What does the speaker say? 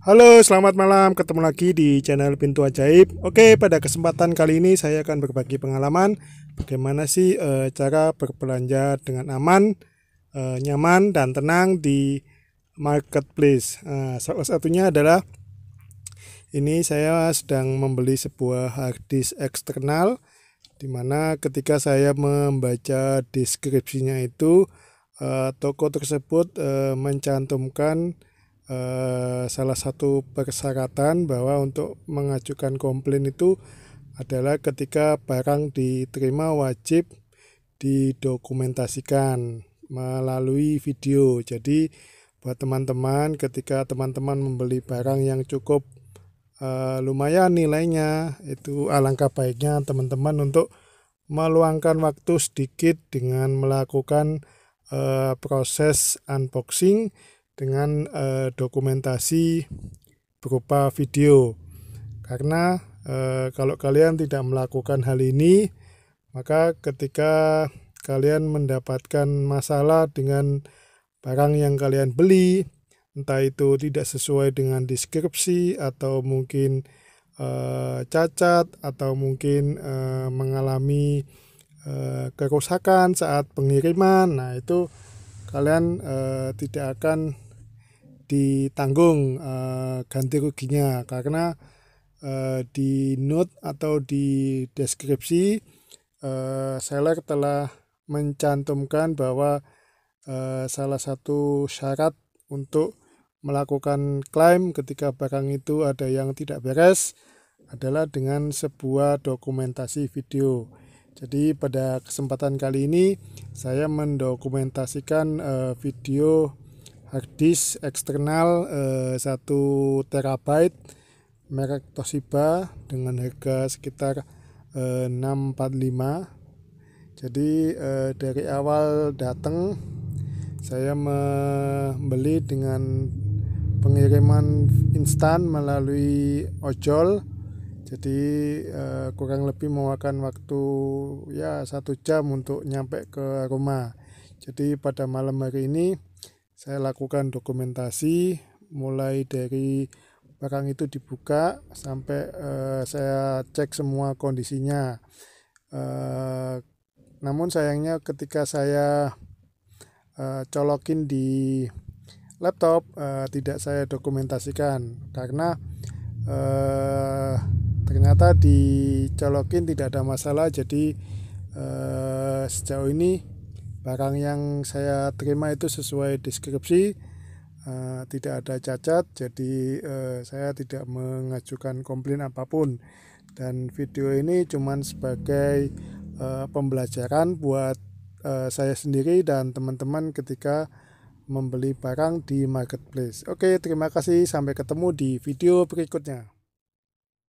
Halo, selamat malam. Ketemu lagi di channel Pintu Ajaib. Oke, pada kesempatan kali ini saya akan berbagi pengalaman bagaimana sih e, cara berbelanja dengan aman, e, nyaman, dan tenang di marketplace. E, salah satunya adalah ini saya sedang membeli sebuah harddisk eksternal dimana ketika saya membaca deskripsinya itu e, toko tersebut e, mencantumkan Eh, salah satu persyaratan bahwa untuk mengajukan komplain itu adalah ketika barang diterima wajib didokumentasikan melalui video. Jadi buat teman-teman ketika teman-teman membeli barang yang cukup eh, lumayan nilainya itu alangkah baiknya teman-teman untuk meluangkan waktu sedikit dengan melakukan eh, proses unboxing dengan eh, dokumentasi berupa video. Karena eh, kalau kalian tidak melakukan hal ini, maka ketika kalian mendapatkan masalah dengan barang yang kalian beli, entah itu tidak sesuai dengan deskripsi atau mungkin eh, cacat atau mungkin eh, mengalami eh, kerusakan saat pengiriman. Nah, itu kalian tidak akan ditanggung uh, ganti ruginya karena uh, di note atau di deskripsi uh, seller telah mencantumkan bahwa uh, salah satu syarat untuk melakukan klaim ketika barang itu ada yang tidak beres adalah dengan sebuah dokumentasi video. Jadi pada kesempatan kali ini saya mendokumentasikan uh, video harddisk eksternal eh, satu eh, terabyte merek Toshiba dengan harga sekitar eh, 645 jadi eh, dari awal datang saya membeli dengan pengiriman instan melalui ojol jadi eh, kurang lebih memakan waktu ya satu jam untuk nyampe ke rumah jadi pada malam hari ini saya lakukan dokumentasi mulai dari barang itu dibuka sampai uh, saya cek semua kondisinya. Uh, namun sayangnya ketika saya uh, colokin di laptop uh, tidak saya dokumentasikan karena uh, ternyata dicolokin tidak ada masalah jadi uh, sejauh ini barang yang saya terima itu sesuai deskripsi uh, tidak ada cacat jadi uh, saya tidak mengajukan komplain apapun dan video ini cuman sebagai uh, pembelajaran buat uh, saya sendiri dan teman-teman ketika membeli barang di marketplace. Oke, terima kasih sampai ketemu di video berikutnya.